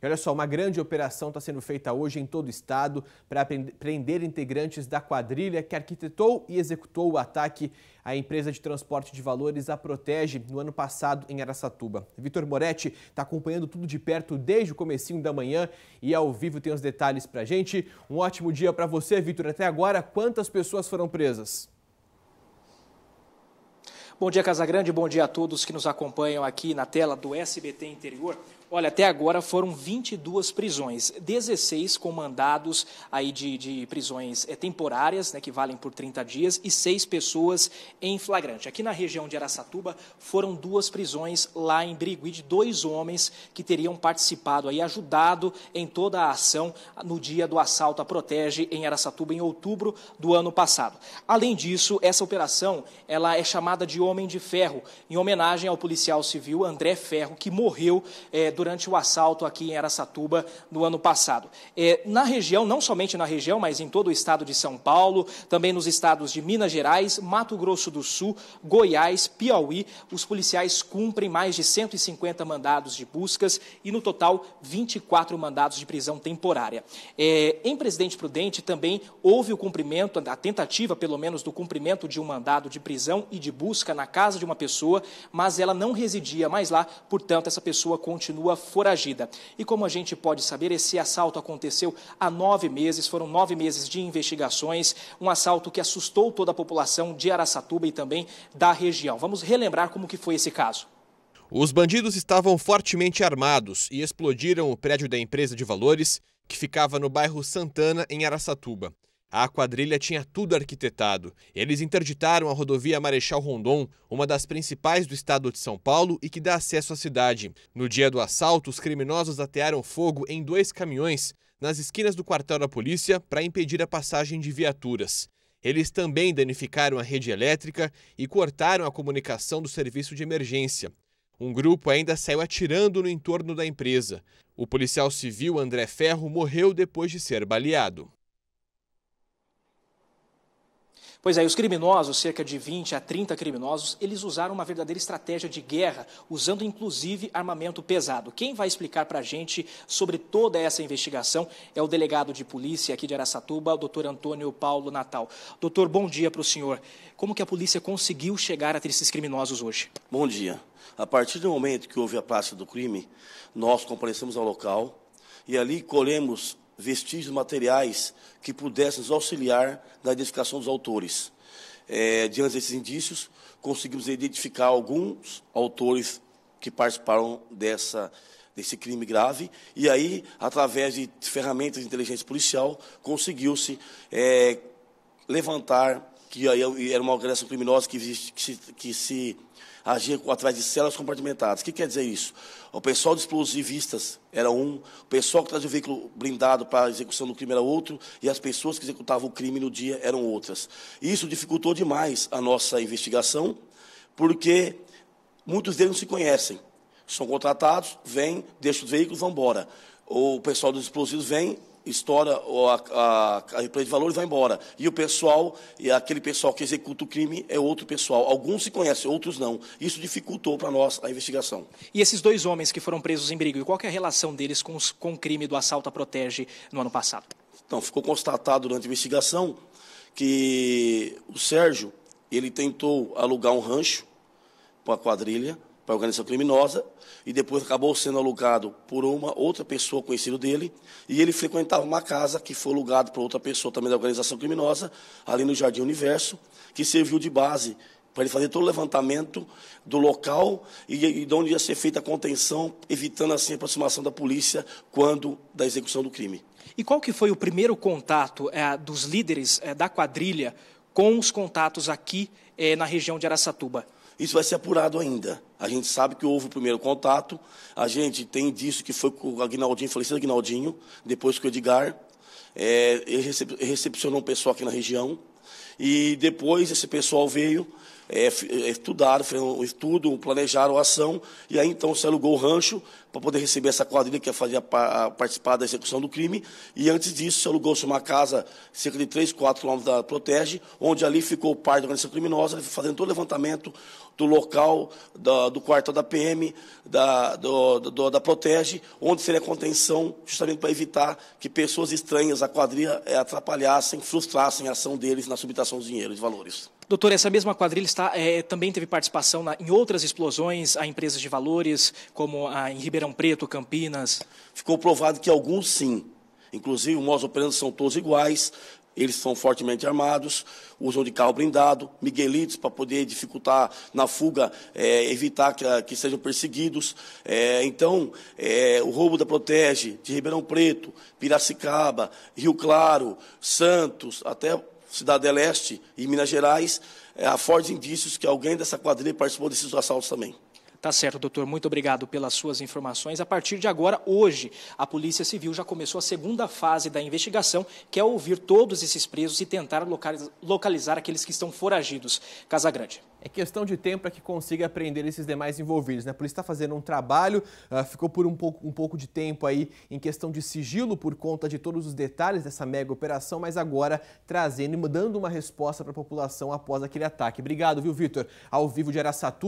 E olha só, uma grande operação está sendo feita hoje em todo o estado para prender integrantes da quadrilha que arquitetou e executou o ataque à empresa de transporte de valores, a Protege, no ano passado em Aracatuba. Vitor Moretti está acompanhando tudo de perto desde o comecinho da manhã e ao vivo tem os detalhes para a gente. Um ótimo dia para você, Vitor. Até agora, quantas pessoas foram presas? Bom dia, Casagrande. Bom dia a todos que nos acompanham aqui na tela do SBT Interior. Olha, até agora foram 22 prisões, 16 com mandados aí de, de prisões é, temporárias, né, que valem por 30 dias, e 6 pessoas em flagrante. Aqui na região de Aracatuba foram duas prisões lá em de dois homens que teriam participado e ajudado em toda a ação no dia do assalto à Protege em Aracatuba em outubro do ano passado. Além disso, essa operação ela é chamada de Homem de Ferro, em homenagem ao policial civil André Ferro, que morreu é, durante o assalto aqui em Aracatuba no ano passado. É, na região, não somente na região, mas em todo o estado de São Paulo, também nos estados de Minas Gerais, Mato Grosso do Sul, Goiás, Piauí, os policiais cumprem mais de 150 mandados de buscas e, no total, 24 mandados de prisão temporária. É, em Presidente Prudente também houve o cumprimento, a tentativa, pelo menos, do cumprimento de um mandado de prisão e de busca na casa de uma pessoa, mas ela não residia mais lá, portanto, essa pessoa continua foragida. E como a gente pode saber, esse assalto aconteceu há nove meses, foram nove meses de investigações, um assalto que assustou toda a população de Araçatuba e também da região. Vamos relembrar como que foi esse caso. Os bandidos estavam fortemente armados e explodiram o prédio da empresa de valores que ficava no bairro Santana, em Araçatuba. A quadrilha tinha tudo arquitetado. Eles interditaram a rodovia Marechal Rondon, uma das principais do estado de São Paulo e que dá acesso à cidade. No dia do assalto, os criminosos atearam fogo em dois caminhões nas esquinas do quartel da polícia para impedir a passagem de viaturas. Eles também danificaram a rede elétrica e cortaram a comunicação do serviço de emergência. Um grupo ainda saiu atirando no entorno da empresa. O policial civil André Ferro morreu depois de ser baleado. Pois é, os criminosos, cerca de 20 a 30 criminosos, eles usaram uma verdadeira estratégia de guerra, usando inclusive armamento pesado. Quem vai explicar para a gente sobre toda essa investigação é o delegado de polícia aqui de Aracatuba, o doutor Antônio Paulo Natal. Doutor, bom dia para o senhor. Como que a polícia conseguiu chegar até esses criminosos hoje? Bom dia. A partir do momento que houve a praça do crime, nós comparecemos ao local e ali colhemos vestígios materiais que pudessem nos auxiliar na identificação dos autores. É, diante desses indícios, conseguimos identificar alguns autores que participaram dessa, desse crime grave, e aí, através de ferramentas de inteligência policial, conseguiu-se é, levantar que aí era uma organização criminosa que, existe, que, se, que se agia atrás de células compartimentadas. O que quer dizer isso? O pessoal de explosivistas era um, o pessoal que trazia o veículo blindado para a execução do crime era outro, e as pessoas que executavam o crime no dia eram outras. Isso dificultou demais a nossa investigação, porque muitos deles não se conhecem. São contratados, vêm, deixam os veículos, vão embora. o pessoal dos explosivos vem, estoura a, a, a replay de valores vai embora. E o pessoal, e aquele pessoal que executa o crime é outro pessoal. Alguns se conhecem, outros não. Isso dificultou para nós a investigação. E esses dois homens que foram presos em Brigo, qual é a relação deles com, os, com o crime do assalto à Protege no ano passado? Então, ficou constatado durante a investigação que o Sérgio, ele tentou alugar um rancho para a quadrilha, para a organização criminosa e depois acabou sendo alugado por uma outra pessoa conhecida dele e ele frequentava uma casa que foi alugada por outra pessoa também da organização criminosa ali no Jardim Universo que serviu de base para ele fazer todo o levantamento do local e, e de onde ia ser feita a contenção, evitando assim a aproximação da polícia quando da execução do crime. E qual que foi o primeiro contato é, dos líderes é, da quadrilha com os contatos aqui é, na região de Araçatuba? Isso vai ser apurado ainda. A gente sabe que houve o primeiro contato, a gente tem disso que foi com o Agnaldinho, falecido Agnaldinho, depois com o Edgar. É, ele recepcionou um pessoal aqui na região. E depois esse pessoal veio é, é, estudaram, fizeram um estudo, planejaram a ação, e aí então se alugou o rancho para poder receber essa quadrilha que ia fazer a, a, participar da execução do crime, e antes disso se alugou-se uma casa cerca de 3, 4 quilômetros da Protege, onde ali ficou o pai da organização criminosa, fazendo todo o levantamento do local, da, do quartel da PM, da, do, do, da Protege, onde seria a contenção, justamente para evitar que pessoas estranhas à quadrilha eh, atrapalhassem, frustrassem a ação deles na subtração dos dinheiros e valores. Doutor, essa mesma quadrilha está, é, também teve participação na, em outras explosões a empresas de valores, como a, em Ribeirão Preto, Campinas? Ficou provado que alguns sim. Inclusive, os modos operandos são todos iguais, eles são fortemente armados, usam de carro blindado, miguelitos para poder dificultar na fuga, é, evitar que, que, sejam perseguidos. É, então, é, o roubo da Protege de Ribeirão Preto, Piracicaba, Rio Claro, Santos, até Cidade de Leste e Minas Gerais, é, há fortes indícios que alguém dessa quadrilha participou desses assaltos também. Tá certo, doutor. Muito obrigado pelas suas informações. A partir de agora, hoje, a Polícia Civil já começou a segunda fase da investigação, que é ouvir todos esses presos e tentar localizar aqueles que estão foragidos. Casa Grande. É questão de tempo para que consiga aprender esses demais envolvidos, né? Por isso está fazendo um trabalho, uh, ficou por um pouco, um pouco de tempo aí em questão de sigilo por conta de todos os detalhes dessa mega operação, mas agora trazendo e dando uma resposta para a população após aquele ataque. Obrigado, viu, Vitor? Ao vivo de Araçatu.